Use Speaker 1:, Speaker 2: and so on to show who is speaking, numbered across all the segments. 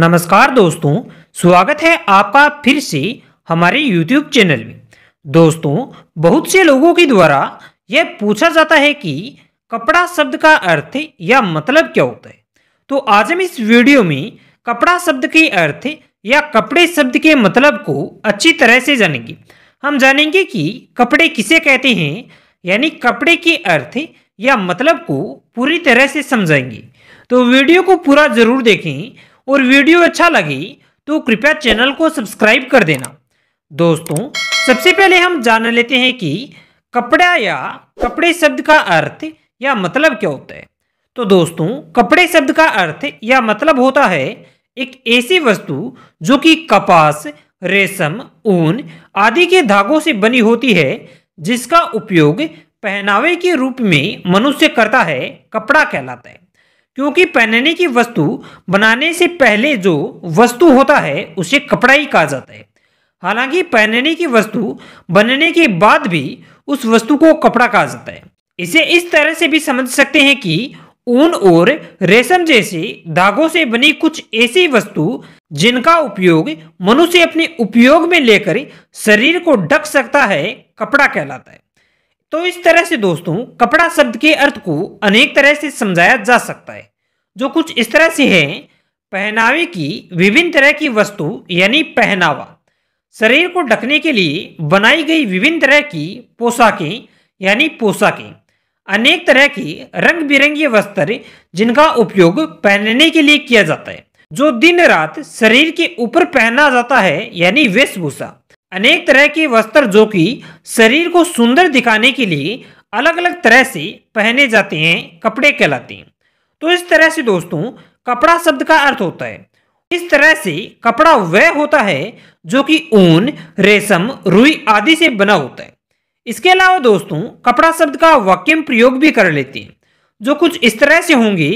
Speaker 1: नमस्कार दोस्तों स्वागत है आपका फिर से हमारे YouTube चैनल में दोस्तों बहुत से लोगों के द्वारा यह पूछा जाता है कि कपड़ा शब्द का अर्थ या मतलब क्या होता है तो आज हम इस वीडियो में कपड़ा शब्द के अर्थ या कपड़े शब्द के मतलब को अच्छी तरह से जानेंगे हम जानेंगे कि कपड़े किसे कहते हैं यानी कपड़े के अर्थ या मतलब को पूरी तरह से समझाएंगे तो वीडियो को पूरा जरूर देखें और वीडियो अच्छा लगी तो कृपया चैनल को सब्सक्राइब कर देना दोस्तों सबसे पहले हम जान लेते हैं कि कपड़ा या कपड़े शब्द का अर्थ या मतलब क्या होता है तो दोस्तों कपड़े शब्द का अर्थ या मतलब होता है एक ऐसी वस्तु जो कि कपास रेशम ऊन आदि के धागों से बनी होती है जिसका उपयोग पहनावे के रूप में मनुष्य करता है कपड़ा कहलाता है क्योंकि पहनने की वस्तु बनाने से पहले जो वस्तु होता है उसे कपड़ा ही कहा जाता है हालांकि पहनने की वस्तु बनने के बाद भी उस वस्तु को कपड़ा कहा जाता है इसे इस तरह से भी समझ सकते हैं कि ऊन और रेशम जैसे धागों से बनी कुछ ऐसी वस्तु जिनका उपयोग मनुष्य अपने उपयोग में लेकर शरीर को ढक सकता है कपड़ा कहलाता है तो इस तरह से दोस्तों कपड़ा शब्द के अर्थ को अनेक तरह से समझाया जा सकता है जो कुछ इस तरह से है पहनावे की विभिन्न तरह की वस्तु यानी पहनावा शरीर को ढकने के लिए बनाई गई विभिन्न तरह की पोशाकें यानी पोशाकें अनेक तरह की रंग बिरंगी वस्त्र जिनका उपयोग पहनने के लिए किया जाता है जो दिन रात शरीर के ऊपर पहना जाता है यानी वेशभूषा अनेक तरह के वस्त्र जो कि शरीर को सुंदर दिखाने के लिए अलग अलग तरह से पहने जाते हैं कपड़े कहलाते हैं तो इस तरह से दोस्तों कपड़ा शब्द का अर्थ होता है इस तरह से कपड़ा वह होता है जो कि ऊन रेशम रुई आदि से बना होता है इसके अलावा दोस्तों कपड़ा शब्द का वाक्यम प्रयोग भी कर लेते हैं जो कुछ इस तरह से होंगे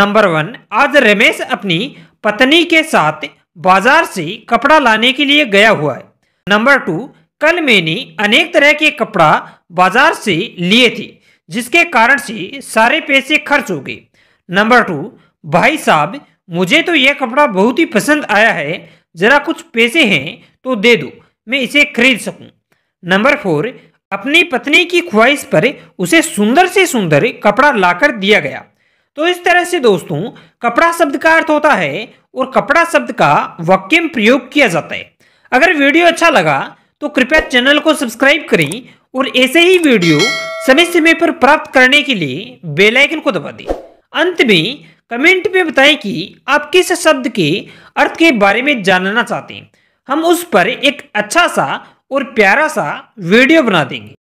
Speaker 1: नंबर वन आज रमेश अपनी पत्नी के साथ बाजार से कपड़ा लाने के लिए गया हुआ है नंबर टू कल मैंने अनेक तरह के कपड़ा बाजार से लिए थे जिसके कारण से सारे पैसे खर्च हो गए नंबर टू भाई साहब मुझे तो यह कपड़ा बहुत ही पसंद आया है जरा कुछ पैसे हैं तो दे दो मैं इसे खरीद सकूं। नंबर फोर अपनी पत्नी की ख्वाहिश पर उसे सुंदर से सुंदर कपड़ा लाकर दिया गया तो इस तरह से दोस्तों कपड़ा शब्द का अर्थ होता है और कपड़ा शब्द का वाक्य प्रयोग किया जाता है अगर वीडियो अच्छा लगा तो कृपया चैनल को सब्सक्राइब करें और ऐसे ही वीडियो समय समय पर प्राप्त करने के लिए बेल आइकन को दबा दें अंत में कमेंट में बताएं कि आप किस शब्द के अर्थ के बारे में जानना चाहते हैं हम उस पर एक अच्छा सा और प्यारा सा वीडियो बना देंगे